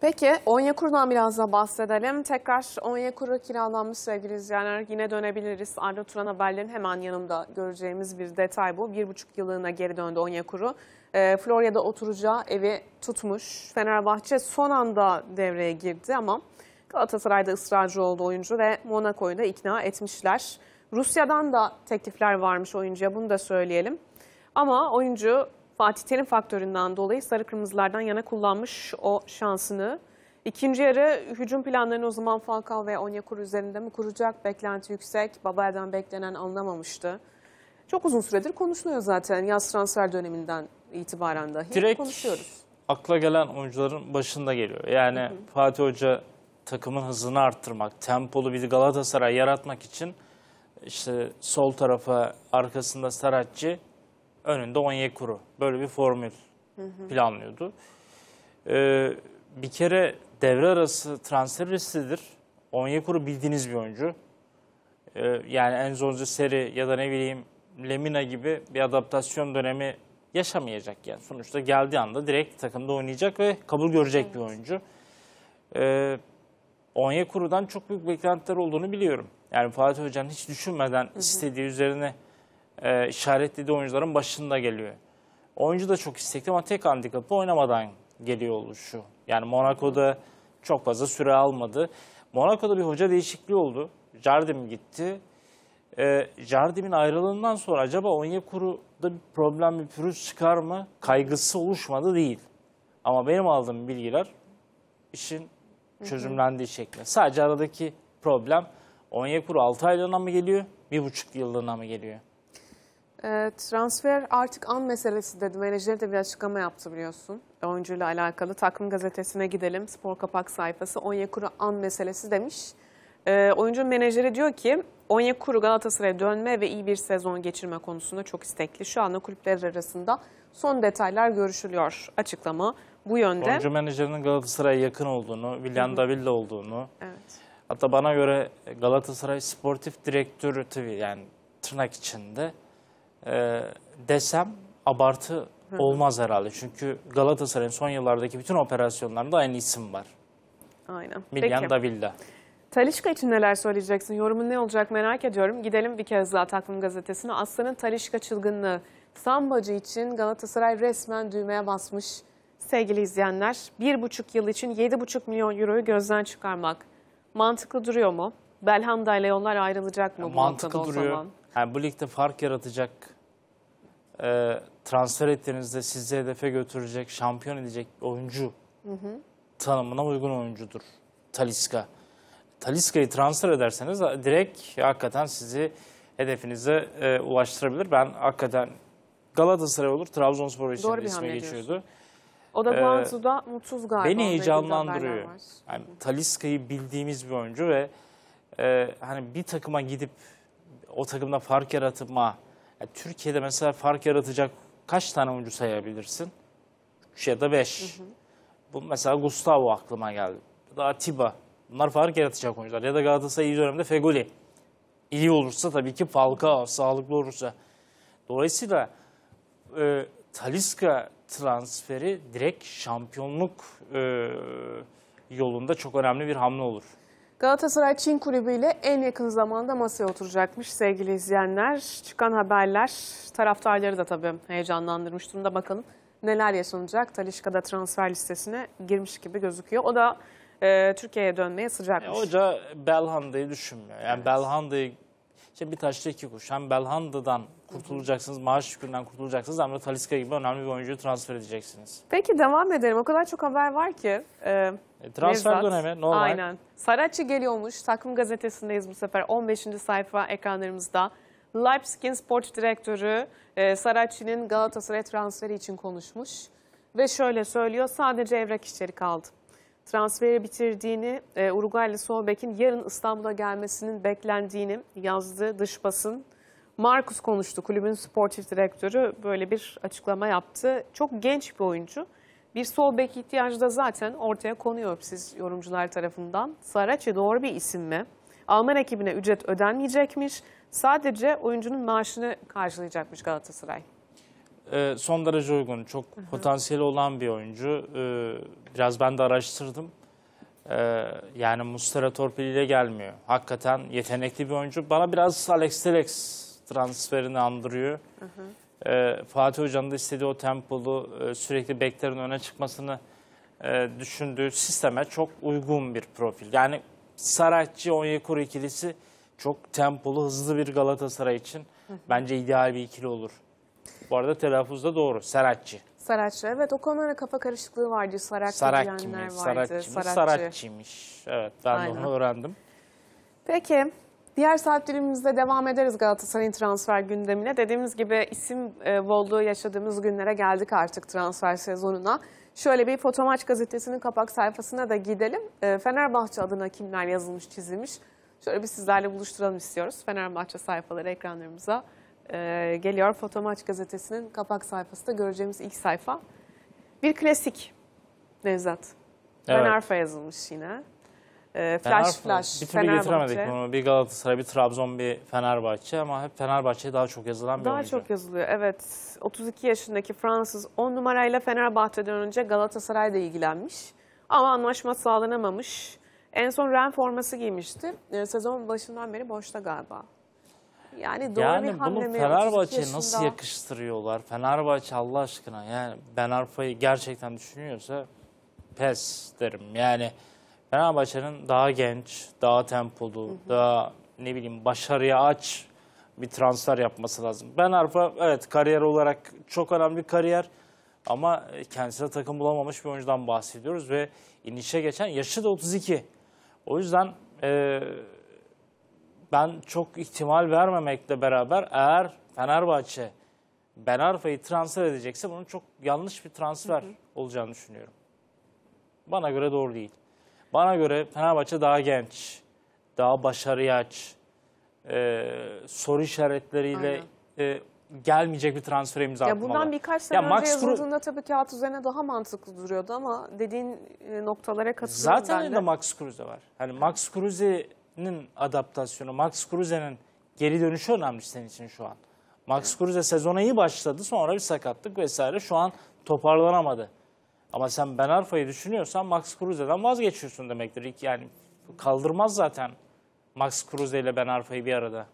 Peki Onyekuru'dan biraz da bahsedelim. Tekrar Onyekuru kiralanmış sevgili izleyenler. Yine dönebiliriz. Arda Turan haberlerin hemen yanında göreceğimiz bir detay bu. Bir buçuk yıllığına geri döndü Onyekuru. E, Florya'da oturacağı evi tutmuş. Fenerbahçe son anda devreye girdi ama Galatasaray'da ısrarcı oldu oyuncu ve Monaco'yu da ikna etmişler. Rusya'dan da teklifler varmış oyuncuya bunu da söyleyelim. Ama oyuncu Fatih Terim faktöründen dolayı sarı kırmızılardan yana kullanmış o şansını. İkinci yarı hücum planlarını o zaman Falcao ve Onyekuru üzerinde mi kuracak? Beklenti yüksek. Babaya'dan beklenen anlamamıştı. Çok uzun süredir konuşuluyor zaten yaz transfer döneminden itibaren dahi Direkt konuşuyoruz. akla gelen oyuncuların başında geliyor. Yani hı hı. Fatih Hoca takımın hızını arttırmak, tempolu bir Galatasaray yaratmak için işte sol tarafa arkasında Saratçı, önünde Onyekuru. Böyle bir formül hı hı. planlıyordu. Ee, bir kere devre arası transfer listidir. Onyekuru bildiğiniz bir oyuncu. Ee, yani Enzonzi Seri ya da ne bileyim Lemina gibi bir adaptasyon dönemi yaşamayacak yani. Sonuçta geldiği anda direkt takımda oynayacak ve kabul görecek evet. bir oyuncu. Ee, Onyekuru'dan çok büyük beklentiler olduğunu biliyorum. Yani Fatih Hoca'nın hiç düşünmeden hı hı. istediği üzerine e, işaretlediği oyuncuların başında geliyor. Oyuncu da çok istekli ama tek handikapı oynamadan geliyor oluşu. Yani Monaco'da çok fazla süre almadı. Monaco'da bir hoca değişikliği oldu. Jardim gitti. E, Jardim'in ayrılığından sonra acaba Onyekuru'da bir problem, bir pürüz çıkar mı? Kaygısı oluşmadı değil. Ama benim aldığım bilgiler işin çözümlendiği şekli. Sadece aradaki problem Onyekuru 6 aylığına mı geliyor, 1,5 yıllığına mı geliyor? E, transfer artık an meselesi dedi. Menajeri de bir açıklama yaptı biliyorsun. Oyuncuyla alakalı. Takım gazetesine gidelim. Spor kapak sayfası. Onyekuru an meselesi demiş. E, ee, oyuncu menajeri diyor ki Onyekuru Galatasaray'a dönme ve iyi bir sezon geçirme konusunda çok istekli. Şu anda kulüpler arasında son detaylar görüşülüyor açıklama bu yönde. Oyuncu menajerinin Galatasaray'a yakın olduğunu, William Daville olduğunu. Evet. Hatta bana göre Galatasaray sportif direktörü yani tırnak içinde e, desem abartı olmaz herhalde. Çünkü Galatasaray'ın son yıllardaki bütün operasyonlarında aynı isim var. Aynen. Milyan Peki. Davilla. Talişka için neler söyleyeceksin? Yorumun ne olacak merak ediyorum. Gidelim bir kez daha Takvim Gazetesi'ne. Aslan'ın Talişka çılgınlığı. Sambacı için Galatasaray resmen düğmeye basmış. Sevgili izleyenler, bir buçuk yıl için yedi buçuk milyon euroyu gözden çıkarmak mantıklı duruyor mu? Belhanda ile yollar ayrılacak mı? Ya, mantıklı duruyor. O zaman? Yani bu ligde fark yaratacak, e, transfer ettiğinizde sizi hedefe götürecek, şampiyon edecek oyuncu hı hı. tanımına uygun oyuncudur Taliska. Taliska'yı transfer ederseniz direkt hakikaten sizi hedefinize e, ulaştırabilir. Ben hakikaten Galatasaray olur, Trabzonspor için Doğru ismi geçiyordu. O da Guangzhou'da e, ee, mutsuz galiba. Beni heyecanlandırıyor. Yani, Taliska'yı bildiğimiz bir oyuncu ve e, hani bir takıma gidip o takımda fark yaratma. Yani Türkiye'de mesela fark yaratacak kaç tane oyuncu sayabilirsin? 3 ya da 5. Bu mesela Gustavo aklıma geldi. Ya da Atiba. Bunlar fark yaratacak oyuncular. Ya da Galatasaray iyi dönemde Fegoli. İyi olursa tabii ki Falcao, sağlıklı olursa. Dolayısıyla e, Taliska transferi direkt şampiyonluk e, yolunda çok önemli bir hamle olur. Galatasaray Çin Kulübü ile en yakın zamanda masaya oturacakmış sevgili izleyenler. Çıkan haberler taraftarları da tabii heyecanlandırmış durumda. Bakalım neler yaşanacak. da transfer listesine girmiş gibi gözüküyor. O da e, Türkiye'ye dönmeye sıcakmış. E, hoca Belhanda'yı düşünmüyor. Yani evet. Belhanda'yı şimdi bir taşla iki kuş. Hem Belhanda'dan kurtulacaksınız, maaş yükünden kurtulacaksınız ama de Taliska gibi önemli bir oyuncuyu transfer edeceksiniz. Peki devam edelim. O kadar çok haber var ki. E, e, transfer Nevzat. dönemi normal. Aynen. Saracchi geliyormuş. Takım gazetesindeyiz bu sefer. 15. sayfa ekranlarımızda. Leipzig'in sport direktörü e, Saracchi'nin Galatasaray transferi için konuşmuş. Ve şöyle söylüyor sadece evrak işleri kaldı. Transferi bitirdiğini, e, Uruguaylı Solbek'in yarın İstanbul'a gelmesinin beklendiğini yazdı dış basın. Markus konuştu kulübün sportif direktörü böyle bir açıklama yaptı. Çok genç bir oyuncu. Bir sol bek ihtiyacı da zaten ortaya konuyor siz yorumcular tarafından. Saracchi doğru bir isim mi? Alman ekibine ücret ödenmeyecekmiş. Sadece oyuncunun maaşını karşılayacakmış Galatasaray. E, son derece uygun. Çok Hı -hı. potansiyeli olan bir oyuncu. E, biraz ben de araştırdım. E, yani Mustara ile gelmiyor. Hakikaten yetenekli bir oyuncu. Bana biraz Alex Telex transferini andırıyor. Hı hı e, Fatih Hoca'nın da istediği o tempolu e, sürekli beklerin öne çıkmasını e, düşündüğü sisteme çok uygun bir profil. Yani Saratçı Onyekuru ikilisi çok tempolu, hızlı bir Galatasaray için bence ideal bir ikili olur. Bu arada telaffuz da doğru. Saratçı. Saratçı. Evet o konulara kafa karışıklığı vardı. Saratçı Sarak kimi, diyenler vardı. Saratçı. Saratçıymış. Evet ben Aynen. onu öğrendim. Peki. Diğer saat dilimimizde devam ederiz Galatasaray'ın transfer gündemine. Dediğimiz gibi isim e, bolluğu yaşadığımız günlere geldik artık transfer sezonuna. Şöyle bir Fotomaç gazetesinin kapak sayfasına da gidelim. E, Fenerbahçe adına kimler yazılmış çizilmiş. Şöyle bir sizlerle buluşturalım istiyoruz. Fenerbahçe sayfaları ekranlarımıza e, geliyor. Fotomaç gazetesinin kapak sayfasında göreceğimiz ilk sayfa. Bir klasik Nevzat. Evet. Fenerfa yazılmış yine. E, flash Fener, flash. Bir türlü getiremedik bunu. Bir Galatasaray, bir Trabzon, bir Fenerbahçe ama hep Fenerbahçe'ye daha çok yazılan bir Daha oyuncu. çok yazılıyor evet. 32 yaşındaki Fransız 10 numarayla Fenerbahçe'den önce Galatasaray da ilgilenmiş. Ama anlaşma sağlanamamış. En son Ren forması giymişti. E, sezon başından beri boşta galiba. Yani doğru yani bir bunu mi? Fenerbahçe'ye nasıl yakıştırıyorlar? Fenerbahçe Allah aşkına yani Ben Arpa'yı gerçekten düşünüyorsa pes derim. Yani Fenerbahçe'nin daha genç, daha tempolu, hı hı. daha ne bileyim başarıya aç bir transfer yapması lazım. Ben Arpa evet kariyer olarak çok önemli bir kariyer ama kendisine takım bulamamış bir oyuncudan bahsediyoruz ve inişe geçen yaşı da 32. O yüzden e, ben çok ihtimal vermemekle beraber eğer Fenerbahçe Ben Arfa'yı transfer edecekse bunun çok yanlış bir transfer hı hı. olacağını düşünüyorum. Bana göre doğru değil. Bana göre Fenerbahçe daha genç, daha başarıya aç, e, soru işaretleriyle e, gelmeyecek bir transfer imza ya atmalı. Bundan birkaç sene ya önce Max yazıldığında tabii kağıt üzerine daha mantıklı duruyordu ama dediğin e, noktalara katılıyorum Zaten ben de. Max Kruse var. Hani Max Kruse'nin adaptasyonu, Max Kruse'nin geri dönüşü önemli senin için şu an. Max Kruse sezona iyi başladı sonra bir sakatlık vesaire şu an toparlanamadı. Ama sen Ben Arfa'yı düşünüyorsan Max Kruse'den vazgeçiyorsun demektir. İlk yani kaldırmaz zaten Max Kruse ile Ben Arfa'yı bir arada.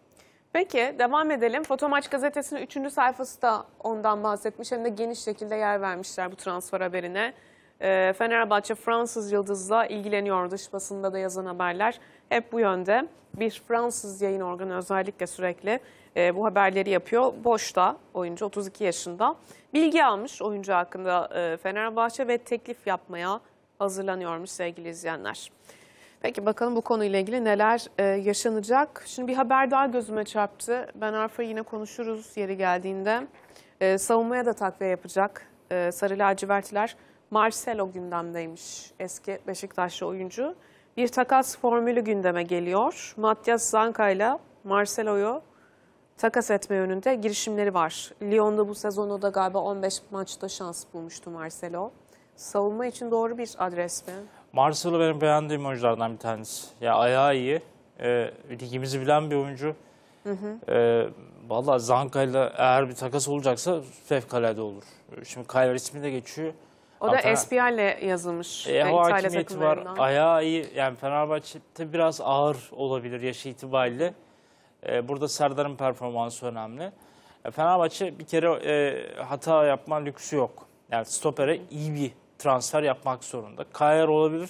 Peki devam edelim. Fotomaç gazetesinin 3. sayfası da ondan bahsetmiş. Hem de geniş şekilde yer vermişler bu transfer haberine. Ee, Fenerbahçe Fransız Yıldız'la ilgileniyor dış basında da yazan haberler hep bu yönde. Bir Fransız yayın organı özellikle sürekli e, bu haberleri yapıyor. Boşta oyuncu 32 yaşında bilgi almış oyuncu hakkında e, Fenerbahçe ve teklif yapmaya hazırlanıyormuş sevgili izleyenler. Peki bakalım bu konuyla ilgili neler e, yaşanacak. Şimdi bir haber daha gözüme çarptı. Ben Arfa yine konuşuruz yeri geldiğinde. savunmaya da takviye yapacak Sarı Lacivertliler. Marcelo gündemdeymiş eski Beşiktaşlı oyuncu. Bir takas formülü gündeme geliyor. Matias Zanka ile Marcelo'yu takas etme yönünde girişimleri var. Lyon'da bu sezonu da galiba 15 maçta şans bulmuştu Marcelo. Savunma için doğru bir adres mi? Marcelo benim beğendiğim oyunculardan bir tanesi. Ya ayağı iyi. E, ligimizi bilen bir oyuncu. Hı hı. E, Valla Zanka'yla eğer bir takas olacaksa fevkalade olur. Şimdi Kayver ismi de geçiyor. O da Fener... ile yazılmış. E, o hani hakimiyeti var. Ayağı iyi. Yani Fenerbahçe'de biraz ağır olabilir yaşı itibariyle. E, burada Serdar'ın performansı önemli. E, Fenerbahçe bir kere e, hata yapma lüksü yok. Yani stopere iyi bir transfer yapmak zorunda. Kayer olabilir.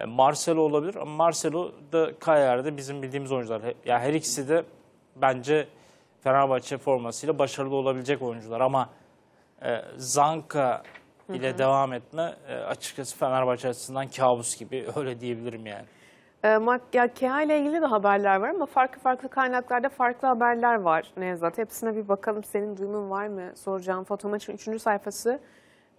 E, Marcelo olabilir ama Marcelo da Kayer'de bizim bildiğimiz oyuncular. Ya yani her ikisi de bence Fenerbahçe formasıyla başarılı olabilecek oyuncular ama e, Zanka ile hı. devam etme e, açıkçası Fenerbahçe açısından kabus gibi öyle diyebilirim yani. E, ya KEHA ile ilgili de haberler var ama farklı farklı kaynaklarda farklı haberler var Nevzat. Hepsine bir bakalım senin duyumun var mı soracağım. Foto maçın 3. sayfası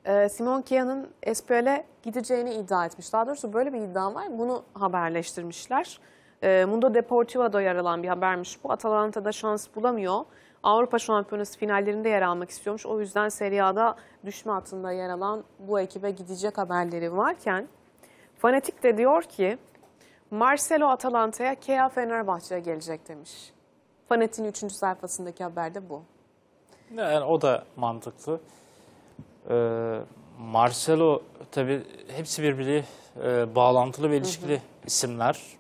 e, Simon Keha'nın SPL'e gideceğini iddia etmiş. Daha doğrusu böyle bir iddia var bunu haberleştirmişler. Mundo Deportivo'da yer alan bir habermiş bu. Atalanta'da şans bulamıyor. Avrupa Şampiyonası finallerinde yer almak istiyormuş. O yüzden Serie A'da düşme hattında yer alan bu ekibe gidecek haberleri varken Fanatik de diyor ki Marcelo Atalanta'ya Kea Fenerbahçe'ye gelecek demiş. Fanatik'in 3. sayfasındaki haberde bu. Yani o da mantıklı. Ee, Marcelo tabii hepsi birbiriyle e, bağlantılı ve ilişkili hı hı. isimler.